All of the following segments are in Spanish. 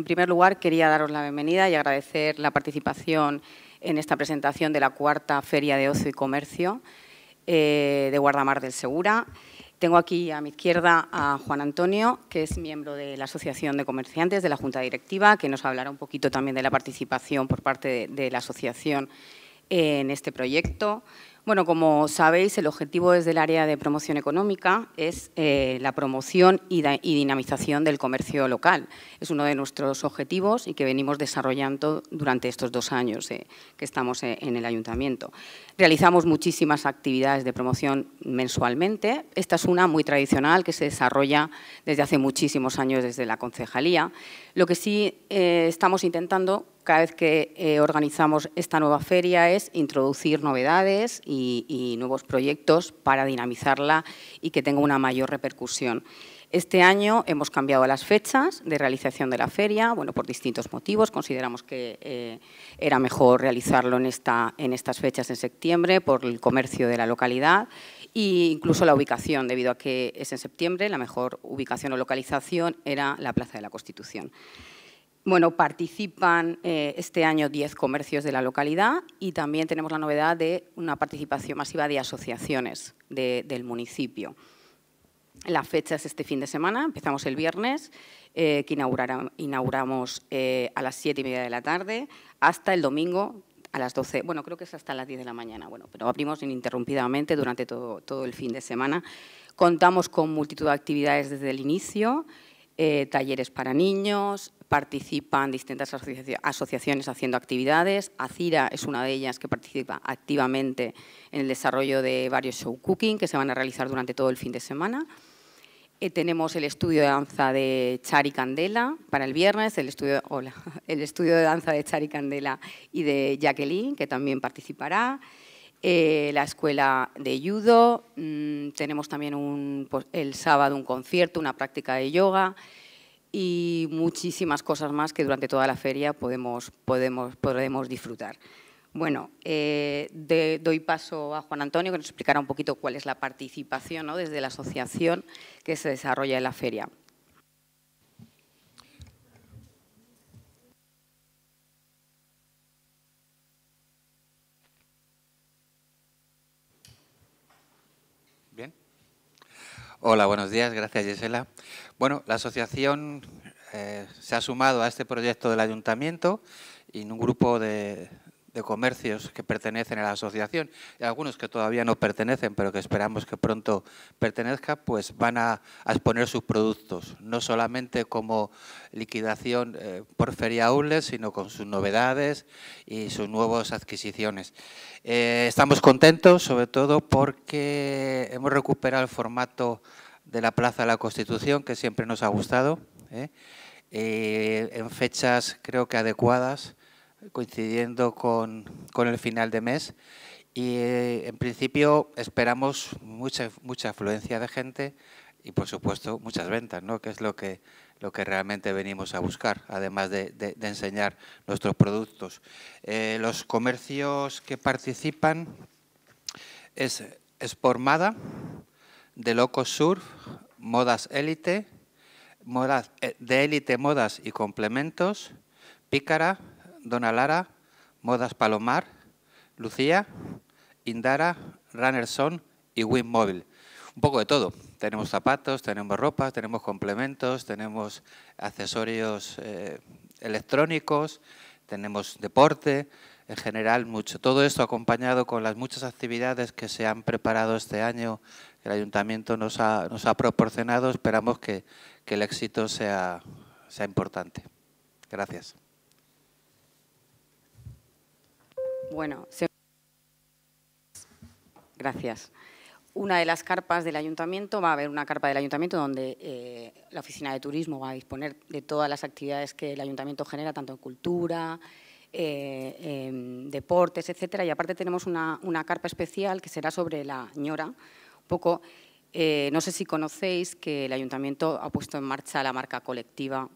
En primer lugar, quería daros la bienvenida y agradecer la participación en esta presentación de la cuarta Feria de Ocio y Comercio eh, de Guardamar del Segura. Tengo aquí a mi izquierda a Juan Antonio, que es miembro de la Asociación de Comerciantes de la Junta Directiva, que nos hablará un poquito también de la participación por parte de la asociación en este proyecto. Bueno, como sabéis, el objetivo desde el área de promoción económica es eh, la promoción y, dinamización del comercio local. Es uno de nuestros objetivos y que venimos desarrollando durante estos dos años eh, que estamos eh, en el ayuntamiento. Realizamos muchísimas actividades de promoción mensualmente. Esta es una muy tradicional que se desarrolla desde hace muchísimos años desde la concejalía. Lo que sí estamos intentando cada vez que organizamos esta nueva feria es introducir novedades y y, nuevos proyectos para dinamizarla y que tenga una mayor repercusión. Este año hemos cambiado las fechas de realización de la feria, bueno, por distintos motivos. Consideramos que eh, era mejor realizarlo en, en estas fechas en septiembre por el comercio de la localidad e incluso la ubicación, debido a que es en septiembre, la mejor ubicación o localización era la Plaza de la Constitución. Bueno, participan eh, este año 10 comercios de la localidad y también tenemos la novedad de una participación masiva de asociaciones del municipio. La fecha es este fin de semana, empezamos el viernes, eh, que inauguramos eh, a las 7 y media de la tarde, hasta el domingo a las 12, bueno, creo que es hasta las 10 de la mañana, bueno, pero abrimos ininterrumpidamente durante todo, todo el fin de semana. Contamos con multitud de actividades desde el inicio, eh, talleres para niños, participan distintas asociaciones haciendo actividades. ACIRA es una de ellas que participa activamente en el desarrollo de varios show cooking que se van a realizar durante todo el fin de semana. Eh, tenemos el estudio de danza de Chari Candela para el viernes, el estudio, el estudio de danza de Chari Candela y de Jacqueline, que también participará. Eh, la escuela de judo, mm, tenemos también pues, el sábado un concierto, una práctica de yoga y muchísimas cosas más que durante toda la feria podemos, disfrutar. Bueno, eh, doy paso a Juan Antonio que nos explicará un poquito cuál es la participación desde la asociación que se desarrolla en la feria. Hola, buenos días. Gracias, Gisela. Bueno, la asociación eh, se ha sumado a este proyecto del ayuntamiento y en un grupo de, de comercios que pertenecen a la asociación y algunos que todavía no pertenecen, pero que esperamos que pronto pertenezca, pues van a, exponer sus productos, no solamente como liquidación eh, por Feria Aules, sino con sus novedades y sus nuevas adquisiciones. Eh, estamos contentos, sobre todo, porque hemos recuperado el formato de la Plaza de la Constitución, que siempre nos ha gustado, ¿eh? en fechas creo que adecuadas, coincidiendo con, el final de mes y eh, en principio esperamos mucha, mucha afluencia de gente y por supuesto muchas ventas, ¿no? que es lo que, lo que realmente venimos a buscar, además de, enseñar nuestros productos. Eh, los comercios que participan es Spormada, De Loco Surf, Modas Élite, modas, eh, de Élite Modas y Complementos, Pícara, Dona Lara, Modas Palomar, Lucía, Indara, Runnerson y Win Un poco de todo. Tenemos zapatos, tenemos ropas, tenemos complementos, tenemos accesorios eh, electrónicos, tenemos deporte, en general mucho. Todo esto acompañado con las muchas actividades que se han preparado este año, que el ayuntamiento nos ha, proporcionado, esperamos que, el éxito sea importante. Gracias. Bueno, gracias. Una de las carpas del ayuntamiento, va a haber una carpa del ayuntamiento donde eh, la oficina de turismo va a disponer de todas las actividades que el ayuntamiento genera, tanto en cultura, eh, deportes, etcétera. Y aparte tenemos una, carpa especial que será sobre la ñora. Un poco, eh, no sé si conocéis que el ayuntamiento ha puesto en marcha la marca colectiva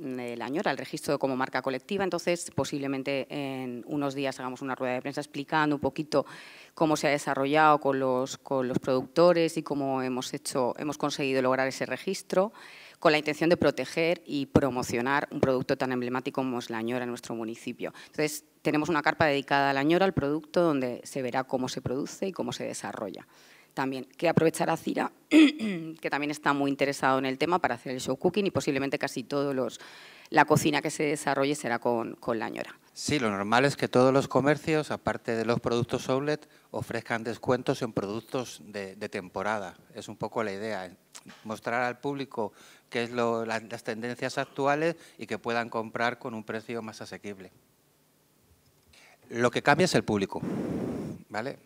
el año, el registro como marca colectiva. Entonces, posiblemente en unos días hagamos una rueda de prensa explicando un poquito cómo se ha desarrollado con los, productores y cómo hemos, hecho, hemos conseguido lograr ese registro con la intención de proteger y promocionar un producto tan emblemático como es la ñora en nuestro municipio. Entonces, tenemos una carpa dedicada a la ñora, al producto, donde se verá cómo se produce y cómo se desarrolla también, que aprovechar Cira, que también está muy interesado en el tema para hacer el show cooking y posiblemente casi todos los la cocina que se desarrolle será con, la ñora. Sí, lo normal es que todos los comercios, aparte de los productos outlet, ofrezcan descuentos en productos de, temporada. Es un poco la idea, mostrar al público qué es las, tendencias actuales y que puedan comprar con un precio más asequible. Lo que cambia es el público, ¿vale?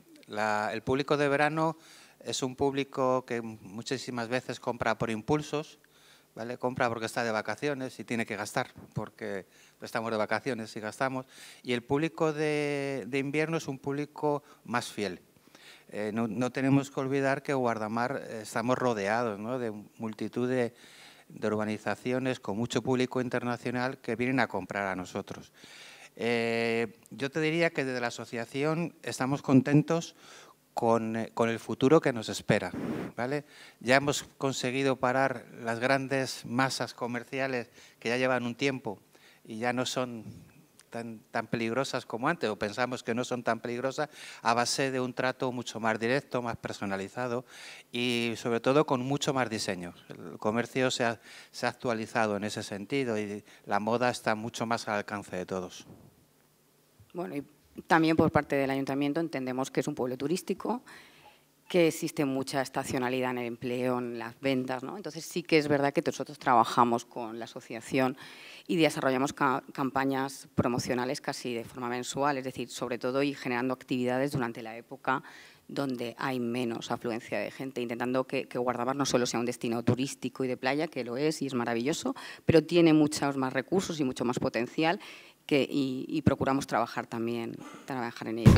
el público de verano es un público que muchísimas veces compra por impulsos, ¿vale? Compra porque está de vacaciones y tiene que gastar, porque estamos de vacaciones y gastamos. Y el público de, invierno es un público más fiel. Eh, no, tenemos que olvidar que Guardamar eh, estamos rodeados de multitud de, urbanizaciones con mucho público internacional que vienen a comprar a nosotros. Eh, yo te diría que desde la asociación estamos contentos con, eh, con, el futuro que nos espera. ¿vale? Ya hemos conseguido parar las grandes masas comerciales que ya llevan un tiempo y ya no son tan, tan peligrosas como antes, o pensamos que no son tan peligrosas, a base de un trato mucho más directo, más personalizado y sobre todo con mucho más diseño. El comercio se ha, se ha actualizado en ese sentido y la moda está mucho más al alcance de todos. Bueno, y también por parte del ayuntamiento entendemos que es un pueblo turístico, que existe mucha estacionalidad en el empleo, en las ventas, ¿no? Entonces sí que es verdad que nosotros trabajamos con la asociación y desarrollamos campañas promocionales casi de forma mensual, es decir, sobre todo y generando actividades durante la época donde hay menos afluencia de gente, intentando que, que no solo sea un destino turístico y de playa, que lo es y es maravilloso, pero tiene muchos más recursos y mucho más potencial y, y procuramos trabajar también, trabajar en ello.